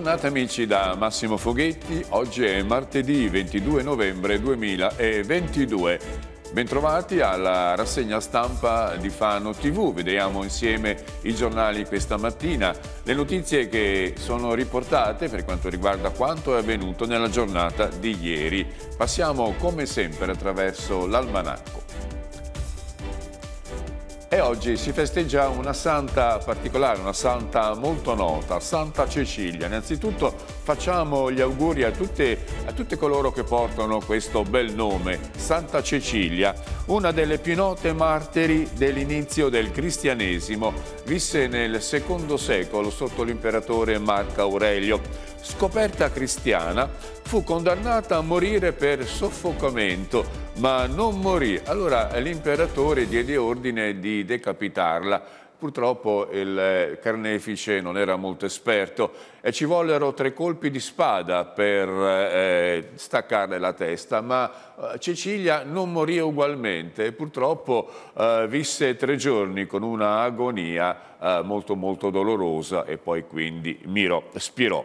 giornata amici da Massimo Foghetti, oggi è martedì 22 novembre 2022. Bentrovati alla rassegna stampa di Fano TV, vediamo insieme i giornali questa mattina, le notizie che sono riportate per quanto riguarda quanto è avvenuto nella giornata di ieri. Passiamo come sempre attraverso l'almanacco. E oggi si festeggia una santa particolare, una santa molto nota, Santa Cecilia. Innanzitutto facciamo gli auguri a, tutte, a tutti coloro che portano questo bel nome, Santa Cecilia, una delle più note martiri dell'inizio del cristianesimo. Visse nel secondo secolo sotto l'imperatore Marco Aurelio scoperta cristiana, fu condannata a morire per soffocamento, ma non morì. Allora l'imperatore diede ordine di decapitarla. Purtroppo il eh, carnefice non era molto esperto e ci vollero tre colpi di spada per eh, staccarle la testa, ma eh, Cecilia non morì ugualmente e purtroppo eh, visse tre giorni con una agonia eh, molto molto dolorosa e poi quindi Miro spirò.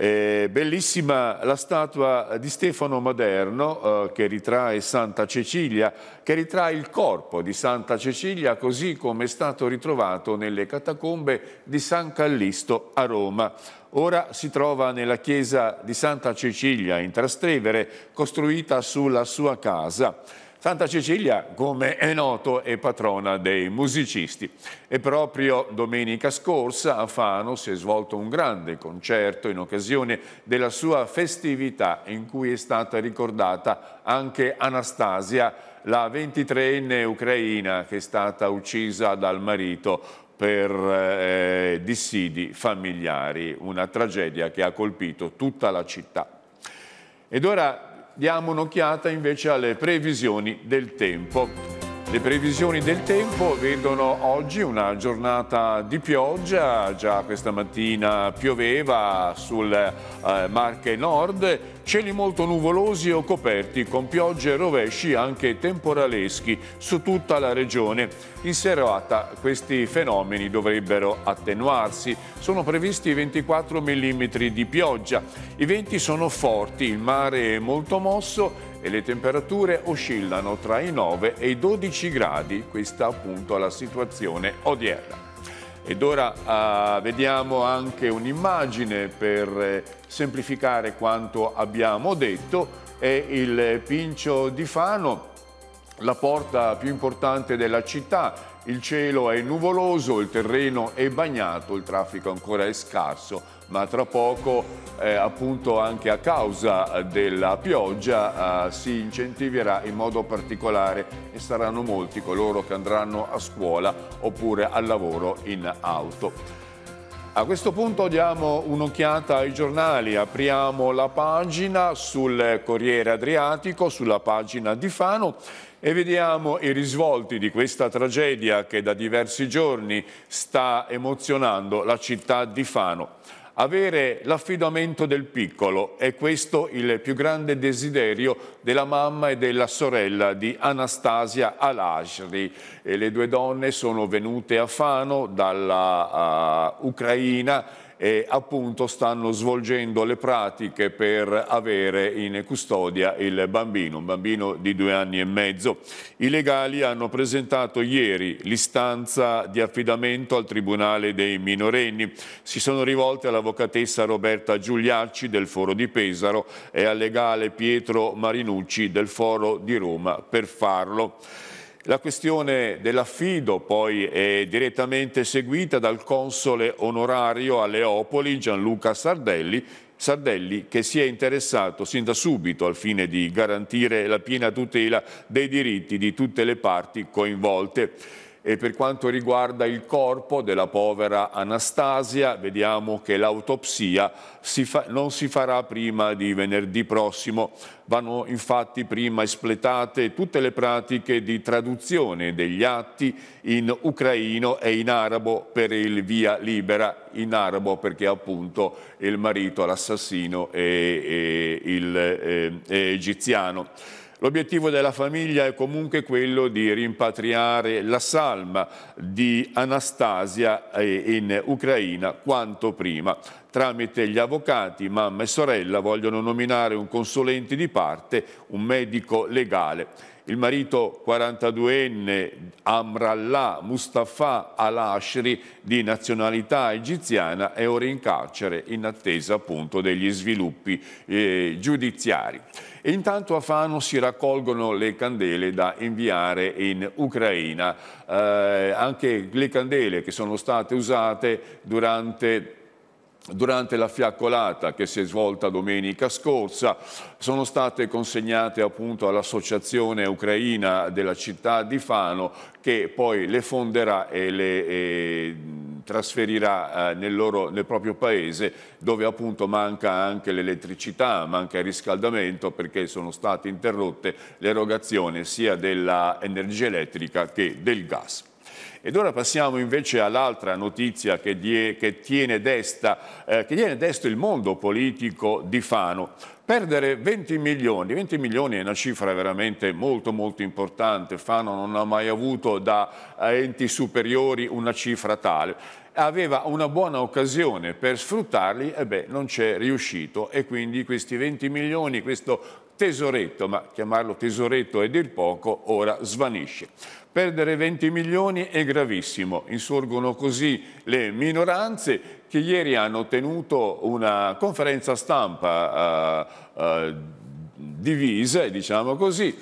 Eh, bellissima la statua di Stefano Moderno eh, che ritrae Santa Cecilia, che ritrae il corpo di Santa Cecilia così come è stato ritrovato nelle catacombe di San Callisto a Roma. Ora si trova nella chiesa di Santa Cecilia in Trastevere, costruita sulla sua casa. Santa Cecilia, come è noto, è patrona dei musicisti e proprio domenica scorsa a Fano si è svolto un grande concerto in occasione della sua festività in cui è stata ricordata anche Anastasia, la 23enne ucraina che è stata uccisa dal marito per eh, dissidi familiari, una tragedia che ha colpito tutta la città. Ed ora Diamo un'occhiata invece alle previsioni del tempo. Le previsioni del tempo vedono oggi una giornata di pioggia, già questa mattina pioveva sul eh, Marche Nord, cieli molto nuvolosi o coperti con piogge e rovesci anche temporaleschi su tutta la regione. In serata questi fenomeni dovrebbero attenuarsi, sono previsti 24 mm di pioggia, i venti sono forti, il mare è molto mosso e le temperature oscillano tra i 9 e i 12 gradi, questa appunto è la situazione odierna. Ed ora eh, vediamo anche un'immagine per eh, semplificare quanto abbiamo detto, è il Pincio di Fano, la porta più importante della città, il cielo è nuvoloso, il terreno è bagnato, il traffico ancora è scarso, ma tra poco eh, appunto anche a causa eh, della pioggia eh, si incentiverà in modo particolare e saranno molti coloro che andranno a scuola oppure al lavoro in auto. A questo punto diamo un'occhiata ai giornali, apriamo la pagina sul Corriere Adriatico, sulla pagina di Fano e vediamo i risvolti di questa tragedia che da diversi giorni sta emozionando la città di Fano avere l'affidamento del piccolo. È questo il più grande desiderio della mamma e della sorella di Anastasia Alashri. E le due donne sono venute a Fano dalla uh, Ucraina e appunto stanno svolgendo le pratiche per avere in custodia il bambino, un bambino di due anni e mezzo. I legali hanno presentato ieri l'istanza di affidamento al Tribunale dei minorenni. Si sono rivolte all'avvocatessa Roberta Giuliacci del Foro di Pesaro e al legale Pietro Marinucci del Foro di Roma per farlo. La questione dell'affido poi è direttamente seguita dal console onorario a Leopoli Gianluca Sardelli, Sardelli che si è interessato sin da subito al fine di garantire la piena tutela dei diritti di tutte le parti coinvolte. E per quanto riguarda il corpo della povera Anastasia, vediamo che l'autopsia si non si farà prima di venerdì prossimo. Vanno infatti prima espletate tutte le pratiche di traduzione degli atti in ucraino e in arabo per il via libera, in arabo perché appunto il marito, l'assassino è, è, è, eh, è egiziano. L'obiettivo della famiglia è comunque quello di rimpatriare la salma di Anastasia eh, in Ucraina quanto prima. Tramite gli avvocati, mamma e sorella vogliono nominare un consulente di parte, un medico legale il marito 42enne Amrallah Mustafa Al-Ashri di nazionalità egiziana è ora in carcere in attesa appunto degli sviluppi eh, giudiziari. E intanto a Fano si raccolgono le candele da inviare in Ucraina, eh, anche le candele che sono state usate durante Durante la fiaccolata che si è svolta domenica scorsa sono state consegnate appunto all'Associazione Ucraina della città di Fano che poi le fonderà e le e trasferirà eh, nel, loro, nel proprio paese dove appunto manca anche l'elettricità, manca il riscaldamento perché sono state interrotte l'erogazione sia dell'energia elettrica che del gas. Ed ora passiamo invece all'altra notizia che, die, che, tiene desta, eh, che tiene desta il mondo politico di Fano. Perdere 20 milioni, 20 milioni è una cifra veramente molto molto importante, Fano non ha mai avuto da eh, enti superiori una cifra tale aveva una buona occasione per sfruttarli e beh, non c'è riuscito e quindi questi 20 milioni, questo tesoretto, ma chiamarlo tesoretto è dir poco, ora svanisce. Perdere 20 milioni è gravissimo, insorgono così le minoranze che ieri hanno tenuto una conferenza stampa uh, uh, divisa, diciamo così,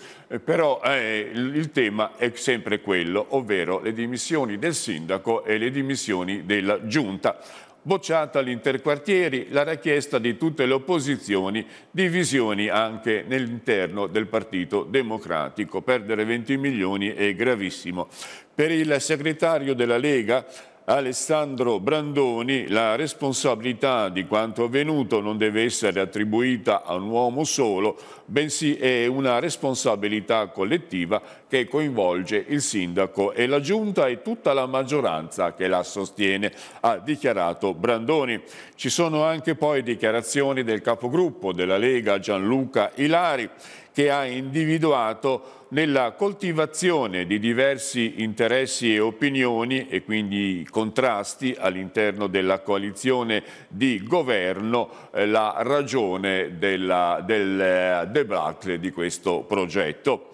però eh, il tema è sempre quello, ovvero le dimissioni del sindaco e le dimissioni della giunta bocciata all'interquartieri la richiesta di tutte le opposizioni, divisioni anche nell'interno del Partito Democratico. Perdere 20 milioni è gravissimo. Per il segretario della Lega Alessandro Brandoni, la responsabilità di quanto avvenuto non deve essere attribuita a un uomo solo, bensì è una responsabilità collettiva che coinvolge il sindaco e la giunta e tutta la maggioranza che la sostiene, ha dichiarato Brandoni. Ci sono anche poi dichiarazioni del capogruppo della Lega Gianluca Ilari che ha individuato nella coltivazione di diversi interessi e opinioni e quindi contrasti all'interno della coalizione di governo eh, la ragione della, del eh, debacle di questo progetto.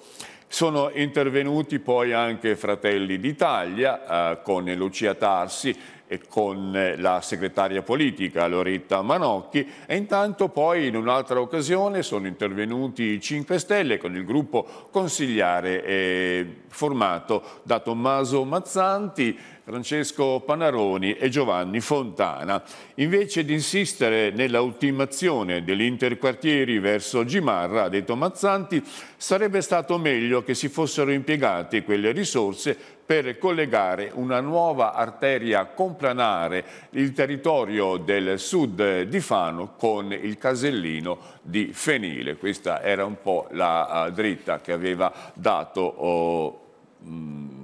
Sono intervenuti poi anche Fratelli d'Italia eh, con Lucia Tarsi con eh, la segretaria politica Loretta Manocchi e intanto poi in un'altra occasione sono intervenuti i 5 Stelle con il gruppo consigliare eh, formato da Tommaso Mazzanti, Francesco Panaroni e Giovanni Fontana. Invece di insistere nella ultimazione degli verso Gimarra, ha detto Mazzanti, sarebbe stato meglio che si fossero impiegate quelle risorse per collegare una nuova arteria complanare il territorio del sud di Fano con il casellino di Fenile. Questa era un po' la eh, dritta che aveva dato... Oh, mh, mm,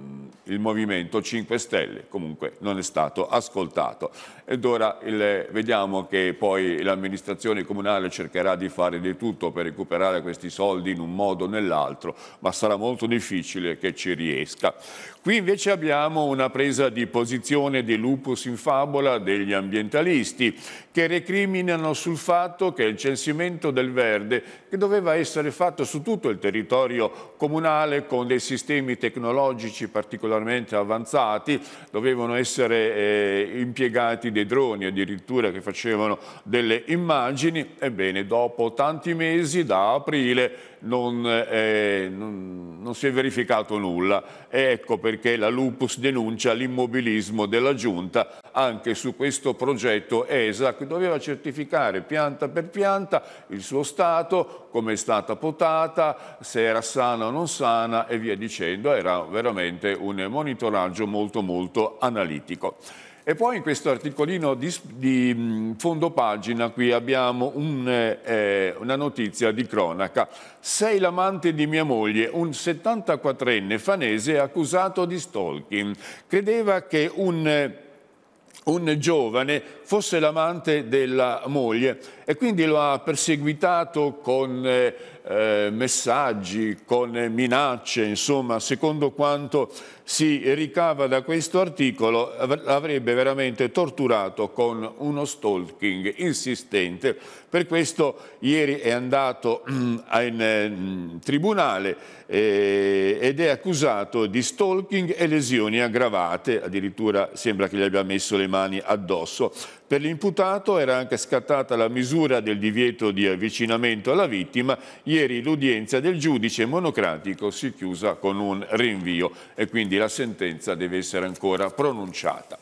il Movimento 5 Stelle, comunque non è stato ascoltato. Ed ora il, vediamo che poi l'amministrazione comunale cercherà di fare di tutto per recuperare questi soldi in un modo o nell'altro, ma sarà molto difficile che ci riesca. Qui invece abbiamo una presa di posizione di lupus in fabola degli ambientalisti che recriminano sul fatto che il censimento del verde, che doveva essere fatto su tutto il territorio comunale con dei sistemi tecnologici particolarmente particolarmente avanzati, dovevano essere eh, impiegati dei droni addirittura che facevano delle immagini, ebbene dopo tanti mesi, da aprile, non, eh, non, non, si è verificato nulla. E ecco perché la Lupus denuncia l'immobilismo della Giunta anche su questo progetto ESA che doveva certificare pianta per pianta il suo stato, come è stata potata, se era sana o non sana e via dicendo. Era veramente un monitoraggio molto molto analitico. E poi in questo articolino di, di mm, fondo pagina qui abbiamo un, eh, eh, una notizia di cronaca. Sei l'amante di mia moglie, un 74enne fanese accusato di stalking. Credeva che un... Eh, un giovane fosse l'amante della moglie e quindi lo ha perseguitato con eh, eh, messaggi, con minacce, insomma, secondo quanto si ricava da questo articolo, l'avrebbe veramente torturato con uno stalking insistente. Per questo ieri è andato in eh, tribunale eh, ed è accusato di stalking e lesioni aggravate, addirittura sembra che gli abbia messo le mani addosso. Per l'imputato era anche scattata la misura del divieto di avvicinamento alla vittima. Ieri l'udienza del giudice monocratico si chiusa con un rinvio e quindi la sentenza deve essere ancora pronunciata.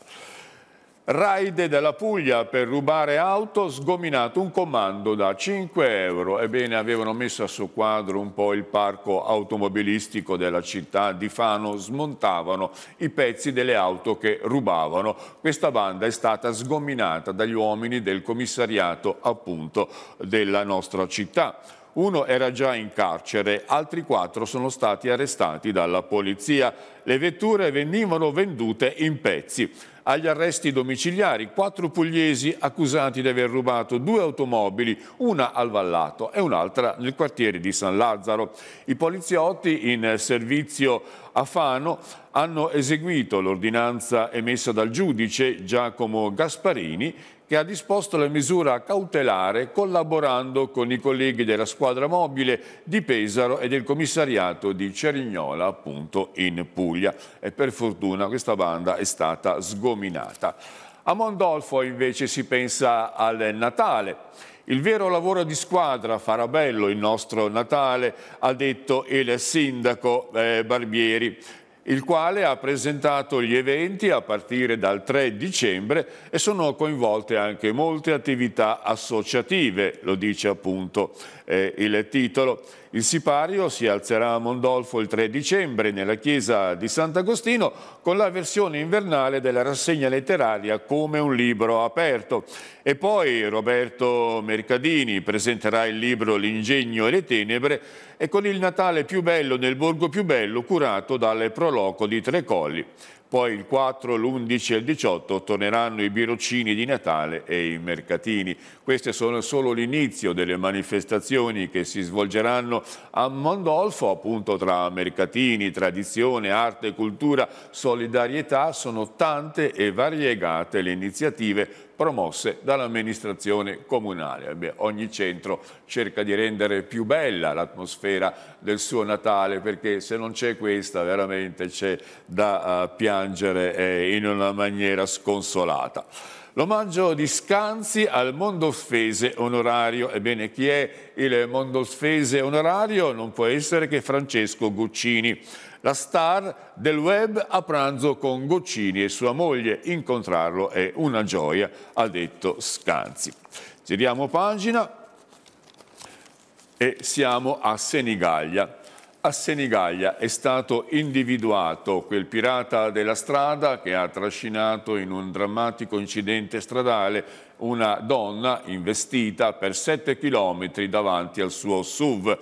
Raide della Puglia per rubare auto, sgominato un comando da 5 euro. Ebbene, avevano messo a suo quadro un po' il parco automobilistico della città di Fano, smontavano i pezzi delle auto che rubavano. Questa banda è stata sgominata dagli uomini del commissariato appunto della nostra città uno era già in carcere, altri quattro sono stati arrestati dalla polizia. Le vetture venivano vendute in pezzi. Agli arresti domiciliari, quattro pugliesi accusati di aver rubato due automobili, una al Vallato e un'altra nel quartiere di San Lazzaro. I poliziotti in servizio a Fano hanno eseguito l'ordinanza emessa dal giudice Giacomo Gasparini che ha disposto la misura cautelare collaborando con i colleghi della squadra mobile di Pesaro e del commissariato di Cerignola, appunto in Puglia. E per fortuna questa banda è stata sgominata. A Mondolfo invece si pensa al Natale. Il vero lavoro di squadra farà bello il nostro Natale, ha detto il sindaco eh, Barbieri il quale ha presentato gli eventi a partire dal 3 dicembre e sono coinvolte anche molte attività associative, lo dice appunto eh, il titolo. Il sipario si alzerà a Mondolfo il 3 dicembre nella chiesa di Sant'Agostino con la versione invernale della rassegna letteraria come un libro aperto. E poi Roberto Mercadini presenterà il libro L'ingegno e le tenebre e con il Natale più bello nel borgo più bello curato dal proloco di Tre Colli. Poi il 4, l'11 e il 18 torneranno i birocini di Natale e i mercatini. Queste sono solo l'inizio delle manifestazioni che si svolgeranno a Mondolfo, appunto tra mercatini, tradizione, arte, cultura, solidarietà. Sono tante e variegate le iniziative promosse dall'amministrazione comunale. Beh, ogni centro cerca di rendere più bella l'atmosfera del suo Natale perché se non c'è questa veramente c'è da uh, piangere eh, in una maniera sconsolata. L'omaggio di Scanzi al Mondosfese onorario. Ebbene, chi è il Mondosfese onorario non può essere che Francesco Guccini la star del web a pranzo con Goccini e sua moglie. Incontrarlo è una gioia, ha detto Scanzi. Giriamo pagina e siamo a Senigallia. A Senigallia è stato individuato quel pirata della strada che ha trascinato in un drammatico incidente stradale una donna investita per 7 chilometri davanti al suo SUV.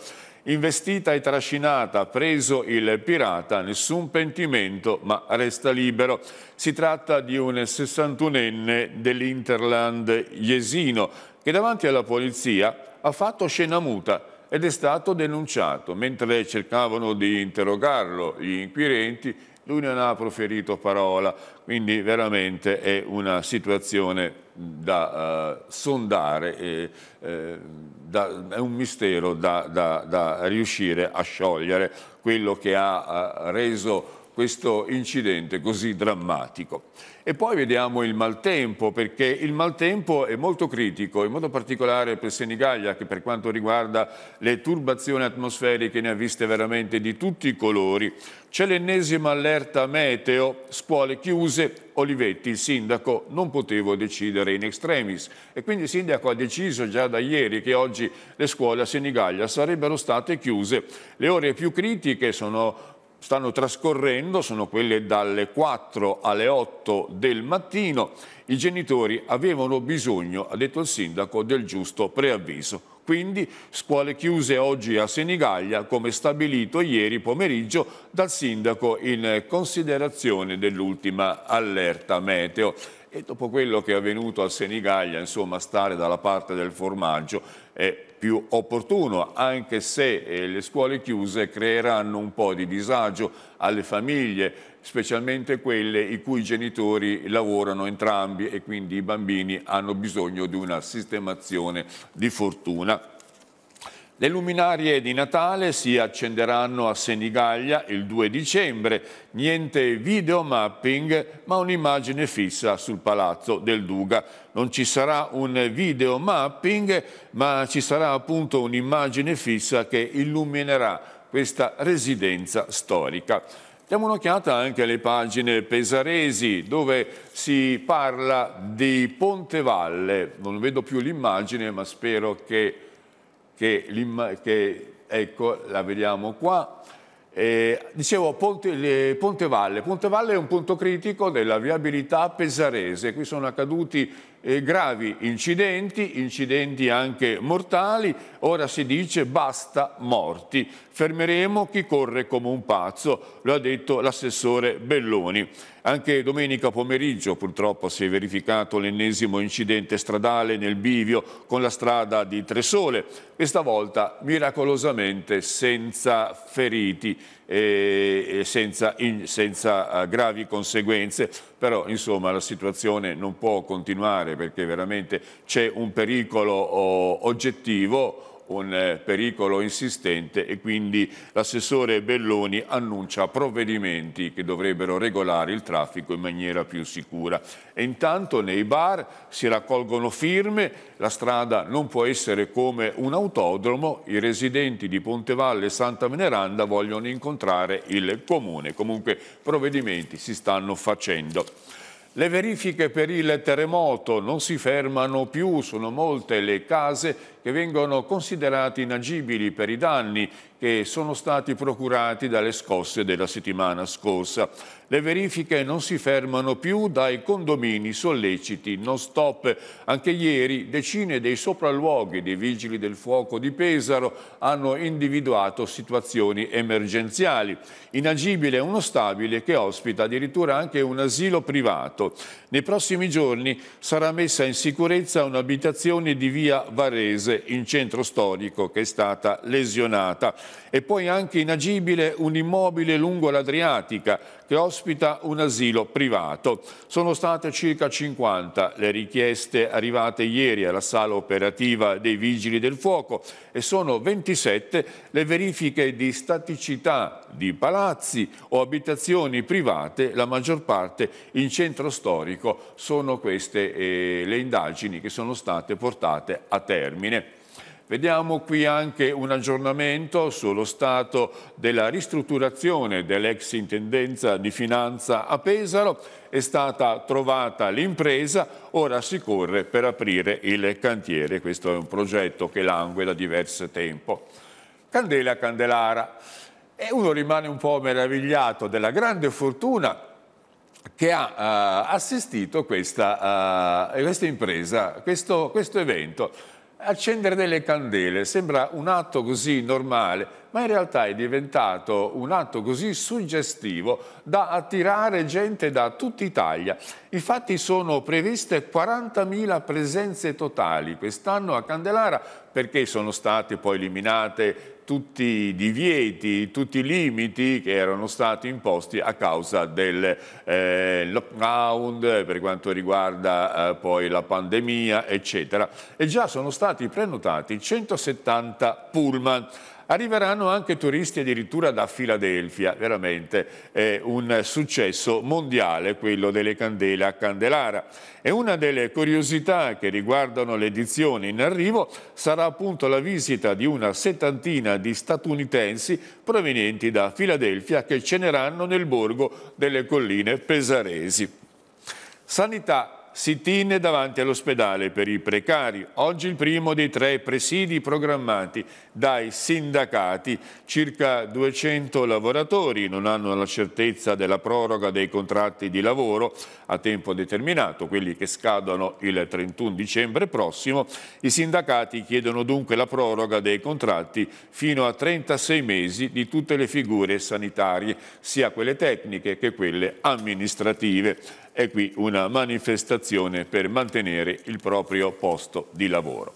Investita e trascinata, preso il pirata, nessun pentimento ma resta libero. Si tratta di un 61enne dell'Interland Jesino che davanti alla polizia ha fatto scena muta ed è stato denunciato. Mentre cercavano di interrogarlo gli inquirenti, lui non ha proferito parola, quindi veramente è una situazione da eh, sondare, e, eh, da, è un mistero da, da, da riuscire a sciogliere quello che ha eh, reso questo incidente così drammatico. E poi vediamo il maltempo, perché il maltempo è molto critico, in modo particolare per Senigallia, che per quanto riguarda le turbazioni atmosferiche ne ha viste veramente di tutti i colori. C'è l'ennesima allerta meteo, scuole chiuse, Olivetti, il sindaco, non potevo decidere in extremis. E quindi il sindaco ha deciso già da ieri che oggi le scuole a Senigallia sarebbero state chiuse. Le ore più critiche sono stanno trascorrendo sono quelle dalle 4 alle 8 del mattino. I genitori avevano bisogno, ha detto il sindaco, del giusto preavviso. Quindi scuole chiuse oggi a Senigallia, come stabilito ieri pomeriggio dal sindaco in considerazione dell'ultima allerta meteo. E dopo quello che è avvenuto a Senigallia, insomma, stare dalla parte del formaggio è più opportuno, anche se eh, le scuole chiuse creeranno un po' di disagio alle famiglie, specialmente quelle i cui genitori lavorano entrambi e quindi i bambini hanno bisogno di una sistemazione di fortuna. Le luminarie di Natale si accenderanno a Senigallia il 2 dicembre. Niente videomapping, ma un'immagine fissa sul palazzo del Duga. Non ci sarà un videomapping, ma ci sarà appunto un'immagine fissa che illuminerà questa residenza storica. Diamo un'occhiata anche alle pagine pesaresi dove si parla di Ponte Valle. Non vedo più l'immagine, ma spero che che, che ecco, la vediamo qua. Eh, dicevo Ponte, Ponte Valle. Ponte Valle è un punto critico della viabilità pesarese. Qui sono accaduti eh, gravi incidenti, incidenti anche mortali, ora si dice basta morti, fermeremo chi corre come un pazzo, lo ha detto l'assessore Belloni. Anche domenica pomeriggio purtroppo si è verificato l'ennesimo incidente stradale nel Bivio con la strada di Tresole, questa volta miracolosamente senza feriti e senza, in, senza, eh, gravi conseguenze, però insomma la situazione non può continuare perché veramente c'è un pericolo oh, oggettivo un eh, pericolo insistente e quindi l'assessore Belloni annuncia provvedimenti che dovrebbero regolare il traffico in maniera più sicura. E intanto nei bar si raccolgono firme, la strada non può essere come un autodromo, i residenti di Pontevalle e Santa Veneranda vogliono incontrare il comune. Comunque provvedimenti si stanno facendo. Le verifiche per il terremoto non si fermano più, sono molte le case che vengono considerati inagibili per i danni che sono stati procurati dalle scosse della settimana scorsa. Le verifiche non si fermano più dai condomini solleciti non stop. Anche ieri decine dei sopralluoghi dei vigili del fuoco di Pesaro hanno individuato situazioni emergenziali. Inagibile è uno stabile che ospita addirittura anche un asilo privato. Nei prossimi giorni sarà messa in sicurezza un'abitazione di via Varese Varese in centro storico che è stata lesionata. E poi anche inagibile un immobile lungo l'Adriatica che ospita un asilo privato. Sono state circa 50 le richieste arrivate ieri alla sala operativa dei Vigili del Fuoco e sono 27 le verifiche di staticità di palazzi o abitazioni private, la maggior parte in centro storico. Sono queste eh, le indagini che sono state portate a termine. Vediamo qui anche un aggiornamento sullo stato della ristrutturazione dell'ex intendenza di finanza a Pesaro. È stata trovata l'impresa, ora si corre per aprire il cantiere. Questo è un progetto che langue da diverso tempo. Candela Candelara. E uno rimane un po' meravigliato della grande fortuna che ha uh, assistito questa, uh, questa impresa, questo, questo evento accendere delle candele. Sembra un atto così normale, ma in realtà è diventato un atto così suggestivo da attirare gente da tutta Italia. Infatti sono previste 40.000 presenze totali quest'anno a Candelara perché sono state poi eliminate tutti i divieti, tutti i limiti che erano stati imposti a causa del eh, lockdown eh, per quanto riguarda eh, poi la pandemia eccetera e già sono stati prenotati 170 pullman Arriveranno anche turisti addirittura da Filadelfia, veramente è un successo mondiale quello delle candele a Candelara. E una delle curiosità che riguardano l'edizione in arrivo sarà appunto la visita di una settantina di statunitensi provenienti da Filadelfia che ceneranno nel borgo delle colline pesaresi. Sanità sit-in davanti all'ospedale per i precari, oggi il primo dei tre presidi programmati dai sindacati. Circa 200 lavoratori non hanno la certezza della proroga dei contratti di lavoro a tempo determinato, quelli che scadono il 31 dicembre prossimo. I sindacati chiedono dunque la proroga dei contratti fino a 36 mesi di tutte le figure sanitarie, sia quelle tecniche che quelle amministrative e qui una manifestazione per mantenere il proprio posto di lavoro.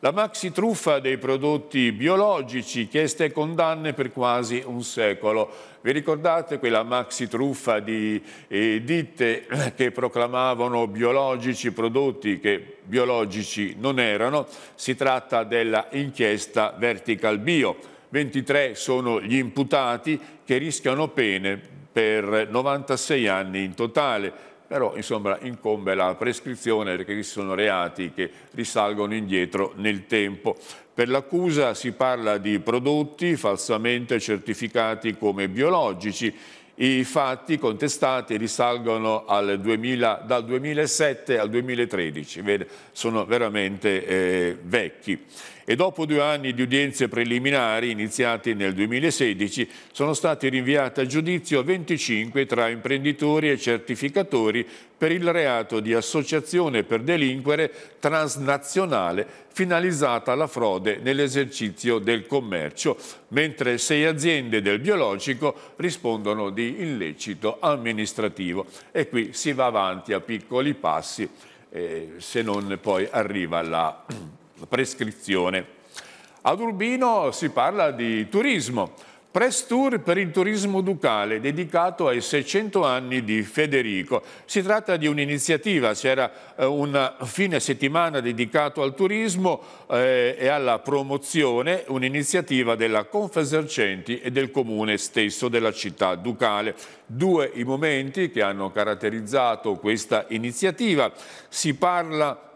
La maxi truffa dei prodotti biologici, chieste condanne per quasi un secolo. Vi ricordate quella maxi truffa di eh, ditte che proclamavano biologici prodotti che biologici non erano? Si tratta della inchiesta Vertical Bio. 23 sono gli imputati che rischiano pene per 96 anni in totale, però insomma incombe la prescrizione perché ci sono reati che risalgono indietro nel tempo. Per l'accusa si parla di prodotti falsamente certificati come biologici, i fatti contestati risalgono 2000, dal 2007 al 2013, sono veramente eh, vecchi e dopo due anni di udienze preliminari iniziate nel 2016 sono stati rinviati a giudizio 25 tra imprenditori e certificatori per il reato di associazione per delinquere transnazionale finalizzata alla frode nell'esercizio del commercio, mentre sei aziende del biologico rispondono di illecito amministrativo. E qui si va avanti a piccoli passi, eh, se non poi arriva la prescrizione. Ad Urbino si parla di turismo. Press Tour per il turismo ducale dedicato ai 600 anni di Federico. Si tratta di un'iniziativa, c'era eh, un fine settimana dedicato al turismo eh, e alla promozione, un'iniziativa della Confesercenti e del comune stesso della città ducale. Due i momenti che hanno caratterizzato questa iniziativa. Si parla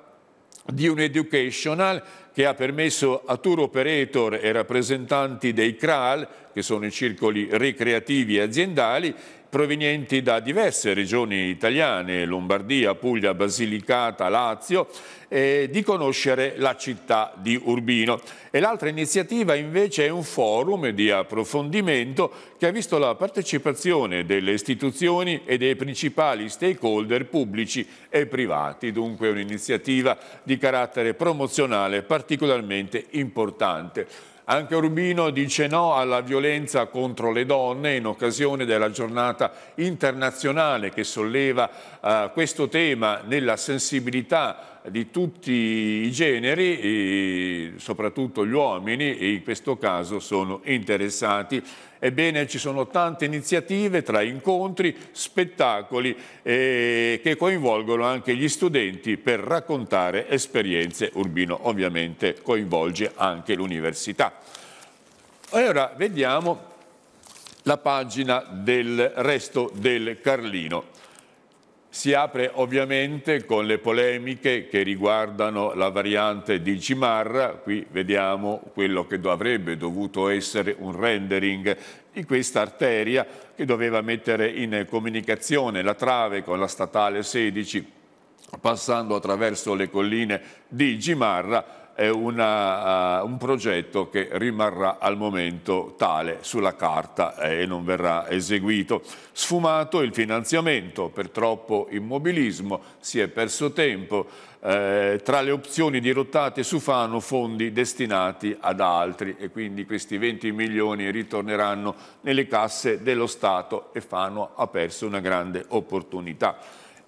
di un educational che ha permesso a tour operator e rappresentanti dei CRAL, che sono i circoli ricreativi e aziendali, provenienti da diverse regioni italiane, Lombardia, Puglia, Basilicata, Lazio, eh, di conoscere la città di Urbino. E l'altra iniziativa invece è un forum di approfondimento che ha visto la partecipazione delle istituzioni e dei principali stakeholder pubblici e privati. Dunque un'iniziativa di carattere promozionale particolarmente importante. Anche Urbino dice no alla violenza contro le donne in occasione della giornata internazionale che solleva eh, questo tema nella sensibilità di tutti i generi, soprattutto gli uomini, e in questo caso sono interessati. Ebbene, ci sono tante iniziative tra incontri, spettacoli eh, che coinvolgono anche gli studenti per raccontare esperienze. Urbino ovviamente coinvolge anche l'università. E ora vediamo la pagina del resto del Carlino. Si apre ovviamente con le polemiche che riguardano la variante di Cimarra, qui vediamo quello che avrebbe dovuto essere un rendering di questa arteria che doveva mettere in comunicazione la trave con la statale 16 passando attraverso le colline di Gimarra è una, uh, un progetto che rimarrà al momento tale sulla carta eh, e non verrà eseguito. Sfumato il finanziamento per troppo immobilismo, si è perso tempo, eh, tra le opzioni dirottate su Fano fondi destinati ad altri e quindi questi 20 milioni ritorneranno nelle casse dello Stato e Fano ha perso una grande opportunità.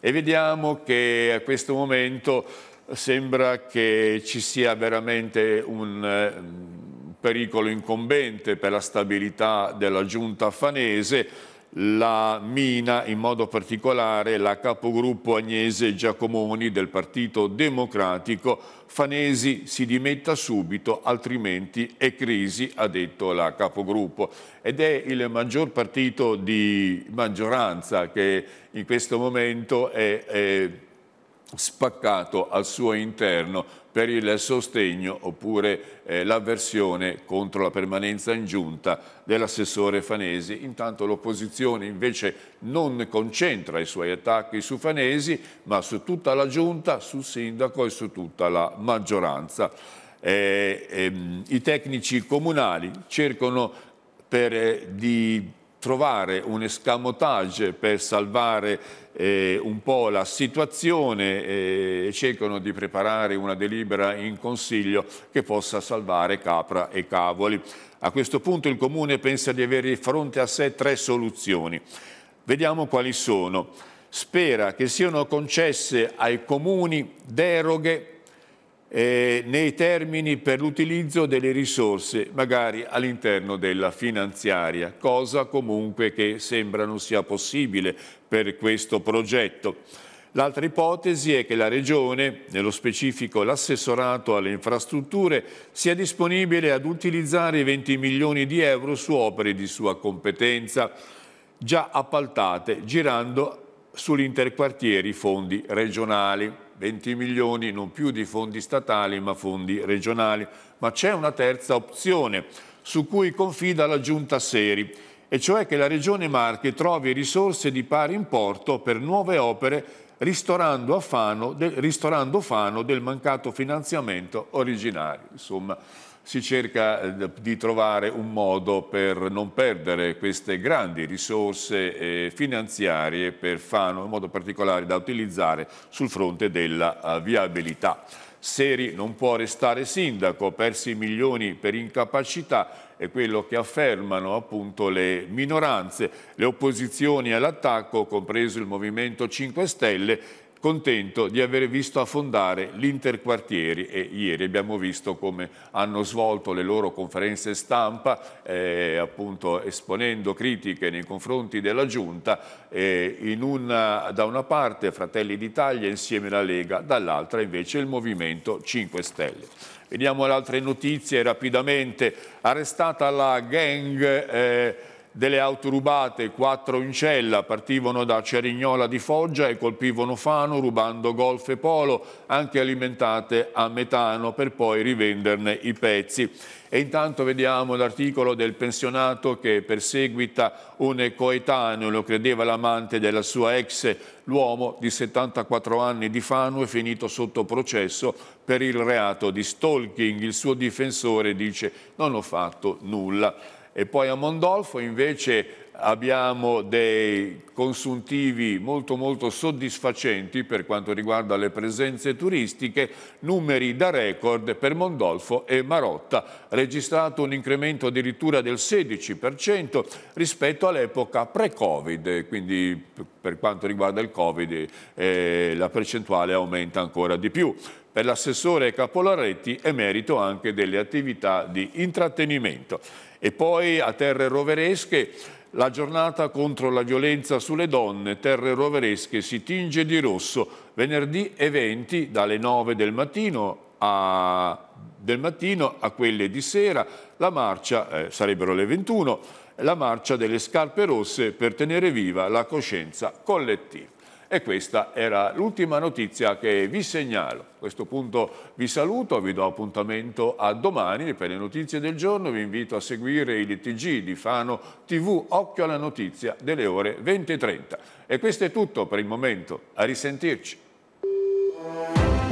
E vediamo che a questo momento sembra che ci sia veramente eh, un pericolo incombente per la stabilità della giunta fanese. La mina, in modo particolare la capogruppo Agnese Giacomoni del Partito Democratico, Fanesi si dimetta subito, altrimenti è crisi, ha detto la capogruppo. Ed è il maggior partito di maggioranza che in questo momento è, è spaccato al suo interno per il sostegno oppure eh, l'avversione contro la permanenza in giunta dell'assessore Fanesi. Intanto l'opposizione invece non concentra i suoi attacchi su Fanesi ma su tutta la giunta, sul sindaco e su tutta la maggioranza. Eh, ehm, I tecnici comunali cercano per, eh, di trovare un escamotage per salvare eh, un po' la situazione eh, e eh, cercano di preparare una delibera in Consiglio che possa salvare Capra e Cavoli. A questo punto il Comune pensa di avere di fronte a sé tre soluzioni. Vediamo quali sono. Spera che siano concesse ai comuni deroghe eh, nei termini per l'utilizzo delle risorse, magari all'interno della finanziaria, cosa comunque che sembra non sia possibile per questo progetto. L'altra ipotesi è che la Regione, nello specifico l'assessorato alle infrastrutture, sia disponibile ad utilizzare i 20 milioni di euro su opere di sua competenza già appaltate, girando sull'interquartieri fondi regionali. 20 milioni non più di fondi statali ma fondi regionali. Ma c'è una terza opzione su cui confida la Giunta Seri e cioè che la Regione Marche trovi risorse di pari importo per nuove opere ristorando Fano, de, ristorando Fano del mancato finanziamento originario. Insomma, si cerca eh, di trovare un modo per non perdere queste grandi risorse eh, finanziarie per Fano, in modo particolare da utilizzare sul fronte della eh, viabilità. Seri non può restare sindaco, persi milioni per incapacità, è quello che affermano appunto le minoranze, le opposizioni all'attacco, compreso il Movimento 5 Stelle, contento di aver visto affondare l'interquartieri e ieri abbiamo visto come hanno svolto le loro conferenze stampa eh, appunto esponendo critiche nei confronti della Giunta eh, una, da una parte Fratelli d'Italia insieme alla Lega, dall'altra invece il Movimento 5 Stelle. Vediamo le altre notizie rapidamente. Arrestata la gang... Eh, delle auto rubate, quattro in cella, partivano da Cerignola di Foggia e colpivano Fano rubando Golf e Polo, anche alimentate a metano per poi rivenderne i pezzi. E intanto vediamo l'articolo del pensionato che perseguita un coetaneo, lo credeva l'amante della sua ex. L'uomo di 74 anni di Fano è finito sotto processo per il reato di stalking. Il suo difensore dice non ho fatto nulla e poi a Mondolfo invece abbiamo dei consuntivi molto molto soddisfacenti per quanto riguarda le presenze turistiche, numeri da record per Mondolfo e Marotta, registrato un incremento addirittura del 16% rispetto all'epoca pre-Covid, quindi per quanto riguarda il Covid eh, la percentuale aumenta ancora di più l'assessore Capolaretti è merito anche delle attività di intrattenimento. E poi a Terre Roveresche la giornata contro la violenza sulle donne, Terre Roveresche si tinge di rosso venerdì e 20 dalle 9 del mattino a, del mattino a quelle di sera, la marcia, eh, sarebbero le 21, la marcia delle scarpe rosse per tenere viva la coscienza collettiva. E questa era l'ultima notizia che vi segnalo. A questo punto vi saluto, vi do appuntamento a domani per le notizie del giorno. Vi invito a seguire il TG di Fano TV Occhio alla Notizia delle ore 20.30. E questo è tutto per il momento. A risentirci.